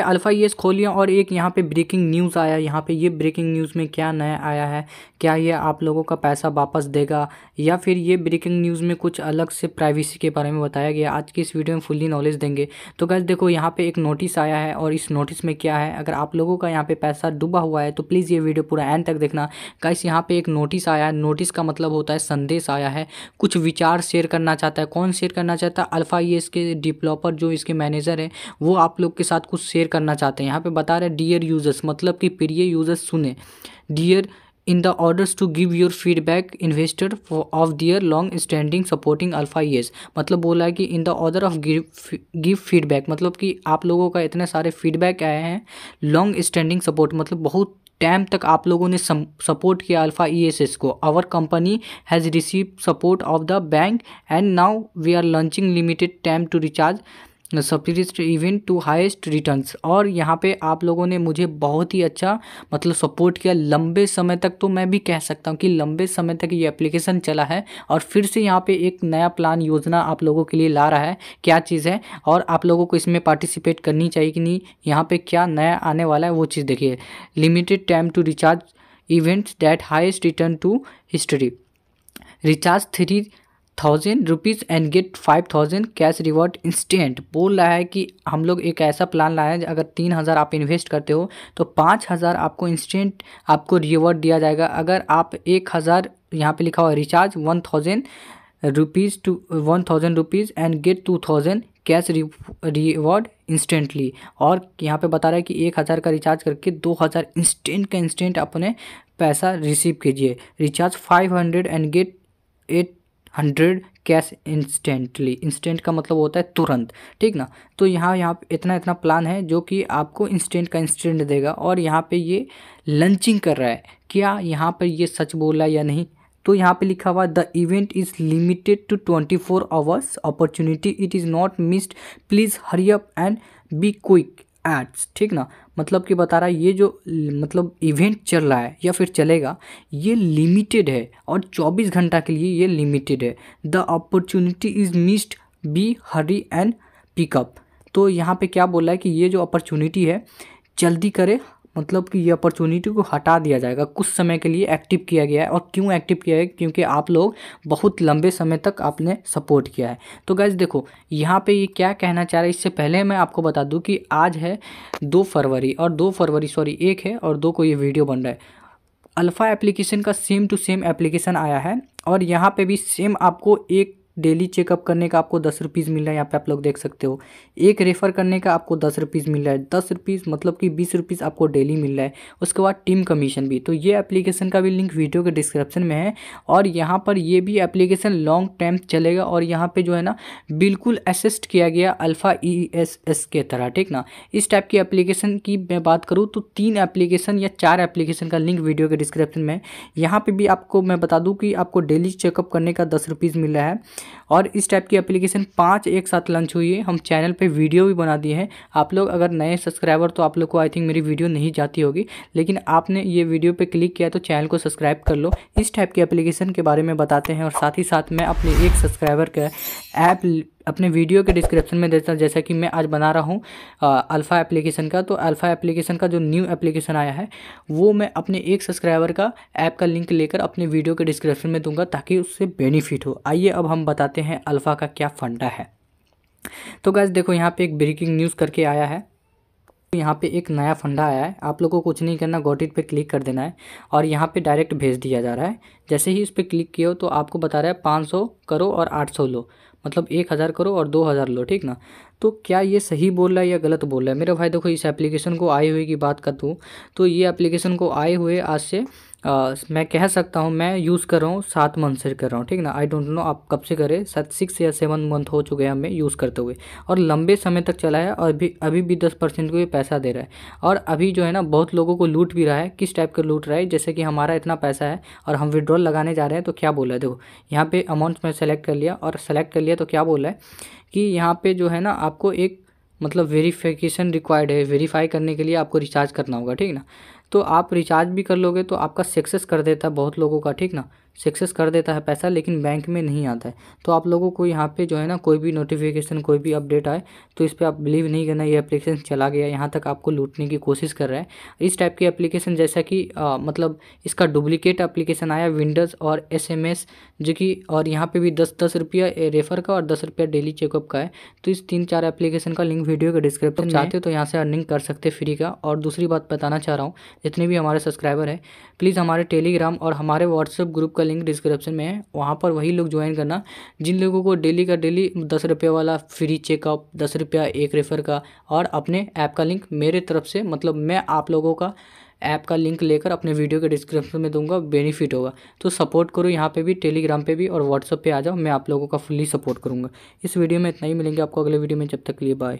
पे alpha yes खोलिया और एक यहाँ पे ब्रेकिंग न्यूज़ आया यहाँ पे ये ब्रेकिंग न्यूज़ में क्या नया आया है क्या ये आप लोगों का पैसा वापस देगा या फिर ये ब्रेकिंग न्यूज़ में कुछ अलग से प्राइवेसी के बारे में बताया गया आज की इस वीडियो में फुल्ली नॉलेज देंगे तो गैस देखो यहाँ पर एक नोटिस आया है और इस नोटिस में क्या है अगर आप लोगों का यहाँ पर पैसा डूबा हुआ है तो प्लीज़ ये वीडियो पूरा एंड तक देखना गैस यहाँ पर एक नोटिस आया है नोटिस का मतलब होता है संदेश आया है कुछ विचार शेयर करना चाहता है कौन शेयर करना चाहता है अल्फ़ा ये इसके डिप्लॉपर जो इसके मैनेजर हैं वो आप लोग के साथ कुछ शेयर करना चाहते हैं यहाँ पे बता रहे हैं डियर यूजर्स मतलब कि प्रिय यूजर्स सुने dear in the orders to give your feedback investor of their long standing supporting alpha years मतलब बोला है कि in the order of give feedback मतलब कि आप लोगों का इतने सारे फीडबैक आए हैं लॉन्ग स्टैंडिंग सपोर्ट मतलब बहुत टाइम तक आप लोगों ने सपोर्ट किया अल्फ़ा ईएसएस को our company has receive support of the bank and now we are launching limited time to recharge surprise event to highest returns और यहाँ पे आप लोगों ने मुझे बहुत ही अच्छा मतलब सपोर्ट किया लंबे समय तक तो मैं भी कह सकता हूँ कि लंबे समय तक ये एप्लीकेशन चला है और फिर से यहाँ पे एक नया प्लान योजना आप लोगों के लिए ला रहा है क्या चीज़ है और आप लोगों को इसमें पार्टिसिपेट करनी चाहिए कि नहीं यहाँ पर क्या नया आने वाला है वो चीज़ देखिए limited time to recharge events that highest return to history recharge three thousand rupees and get five thousand cash reward instant बोल रहा है कि हम लोग एक ऐसा प्लान लाए हैं अगर तीन हज़ार आप इन्वेस्ट करते हो तो पाँच हज़ार आपको इंस्टेंट आपको रिवॉर्ड दिया जाएगा अगर आप एक हज़ार यहाँ पर लिखा हुआ recharge one thousand rupees to one thousand rupees and get two thousand cash reward instantly और यहाँ पर बता रहा है कि एक हज़ार का रिचार्ज करके दो हज़ार इंस्टेंट का इंस्टेंट अपने पैसा रिसीव कीजिए recharge five hundred and get eight hundred cash instantly instant का मतलब होता है तुरंत ठीक ना तो यहाँ यहाँ पे इतना इतना प्लान है जो कि आपको इंस्टेंट का इंस्टेंट देगा और यहाँ पे ये लंचिंग कर रहा है क्या यहाँ पर ये सच बोला या नहीं तो यहाँ पे लिखा हुआ the event is limited to twenty four hours opportunity it is not missed please hurry up and be quick ads ठीक ना मतलब कि बता रहा है ये जो मतलब इवेंट चल रहा है या फिर चलेगा ये लिमिटेड है और 24 घंटा के लिए ये लिमिटेड है the opportunity is missed be hurry and pickup तो यहाँ पे क्या बोला है कि ये जो अपॉर्चुनिटी है जल्दी करे मतलब कि ये अपॉर्चुनिटी को हटा दिया जाएगा कुछ समय के लिए एक्टिव किया गया है और क्यों एक्टिव किया है क्योंकि आप लोग बहुत लंबे समय तक आपने सपोर्ट किया है तो गैस देखो यहाँ पे ये क्या कहना चाह रहा है इससे पहले मैं आपको बता दूँ कि आज है दो फरवरी और दो फरवरी सॉरी एक है और दो को ये वीडियो बन रहा है अल्फ़ा एप्लीकेशन का सेम टू सेम एप्लीकेशन आया है और यहाँ पे भी सेम आपको एक डेली चेकअप करने का आपको दस रुपीज़ मिल रहा है यहाँ पे आप लोग देख सकते हो एक रेफ़र करने का आपको दस रुपीज़ मिल रहा है दस रुपीज़ मतलब कि बीस रुपीज़ आपको डेली मिल रहा है उसके बाद टीम कमीशन भी तो ये एप्लीकेशन का भी लिंक वीडियो के डिस्क्रिप्शन में है और यहाँ पर ये भी एप्लीकेशन लॉन्ग टर्म चलेगा और यहाँ पर जो है ना बिल्कुल असिस्ट किया गया अल्फ़ा ई एस एस के तरह ठीक ना इस टाइप की एप्लीकेशन की मैं बात करूँ तो तीन एप्लीकेशन या चार एप्लीकेशन का लिंक वीडियो के डिस्क्रिप्शन में है यहाँ पर भी आपको मैं बता दूँ कि आपको डेली चेकअप करने का दस रुपीज़ मिल रहा है और इस टाइप की एप्लीकेशन पाँच एक साथ लॉन्च हुई है हम चैनल पर वीडियो भी बना दिए हैं आप लोग अगर नए सब्सक्राइबर तो आप लोग को आई थिंक मेरी वीडियो नहीं जाती होगी लेकिन आपने ये वीडियो पर क्लिक किया तो चैनल को सब्सक्राइब कर लो इस टाइप की एप्लीकेशन के बारे में बताते हैं और साथ ही साथ मैं अपने एक सब्सक्राइबर का ऐप अपने वीडियो के डिस्क्रिप्शन में देता हूँ जैसा कि मैं आज बना रहा हूँ अल्फ़ा एप्लीकेशन का तो अल्फ़ा एप्लीकेशन का जो न्यू एप्लीकेशन आया है वो मैं अपने एक सब्सक्राइबर का ऐप का लिंक लेकर अपने वीडियो के डिस्क्रिप्शन में दूंगा ताकि उससे बेनिफिट हो आइए अब हम बताते हैं अल्फ़ा का क्या फंडा है तो गैस देखो यहाँ पे एक ब्रेकिंग न्यूज़ करके आया है यहाँ पे एक नया फंडा आया है आप लोगों को कुछ नहीं करना गोटिट पे क्लिक कर देना है और यहाँ पे डायरेक्ट भेज दिया जा रहा है जैसे ही इस पर क्लिक किए तो आपको बता रहा है पाँच सौ करो और आठ सौ लो मतलब एक हज़ार करो और दो हज़ार लो ठीक ना तो क्या ये सही बोल रहा है या गलत बोल रहा है मेरा भाई देखो इस एप्लीकेशन को आए हुए की बात कर दूँ तो ये एप्लीकेशन को आए हुए आज से आ, मैं कह सकता हूँ मैं यूज़ कर रहा हूँ सात मंथ से कर रहा हूँ ठीक ना आई डोंट नो आप कब से करें सात सिक्स या सेवन मंथ हो चुके हैं हमें यूज़ करते हुए और लंबे समय तक चला है और अभी अभी भी दस परसेंट को ये पैसा दे रहा है और अभी जो है ना बहुत लोगों को लूट भी रहा है किस टाइप का लूट रहा है जैसे कि हमारा इतना पैसा है और हम विड्रॉल लगाने जा रहे हैं तो क्या बोला है देखो यहाँ पर अमाउंट मैं सेलेक्ट कर लिया और सेलेक्ट कर लिया तो क्या बोला है कि यहाँ पर जो है ना आपको एक मतलब वेरीफिकेशन रिक्वायर्ड है वेरीफाई करने के लिए आपको रिचार्ज करना होगा ठीक ना तो आप रिचार्ज भी कर लोगे तो आपका सक्सेस कर देता है बहुत लोगों का ठीक ना सक्सेस कर देता है पैसा लेकिन बैंक में नहीं आता है तो आप लोगों को यहाँ पे जो है ना कोई भी नोटिफिकेशन कोई भी अपडेट आए तो इस पर आप बिलीव नहीं करना ये एप्लीकेशन चला गया यहाँ तक आपको लूटने की कोशिश कर रहा है इस टाइप की एप्लीकेशन जैसा कि आ, मतलब इसका डुप्लीकेट एप्लीकेशन आया विंडोज़ और एस जो कि और यहाँ पर भी दस दस रुपया रेफर का और दस रुपया डेली चेकअप का है तो इस तीन चार एप्लीकेशन का लिंक वीडियो के डिस्क्रिप्शन चाहते हो तो यहाँ से अर्निंग कर सकते फ्री का और दूसरी बात बताना चाह रहा हूँ जितने भी हमारे सब्सक्राइबर हैं प्लीज़ हमारे टेलीग्राम और हमारे व्हाट्सएप ग्रुप का लिंक डिस्क्रिप्शन में है वहाँ पर वही लोग ज्वाइन करना जिन लोगों को डेली का डेली दस रुपये वाला फ्री चेकअप दस रुपया एक रेफर का और अपने ऐप का लिंक मेरे तरफ से मतलब मैं आप लोगों का ऐप का लिंक लेकर अपने वीडियो के डिस्क्रिप्शन में दूंगा बेनिफिट होगा तो सपोर्ट करो यहाँ पे भी टेलीग्राम पे भी और व्हाट्सअप पे आ जाओ मैं आप लोगों का फुल्ली सपोर्ट करूँगा इस वीडियो में इतना ही मिलेंगे आपको अगले वीडियो में जब तक के लिए बाय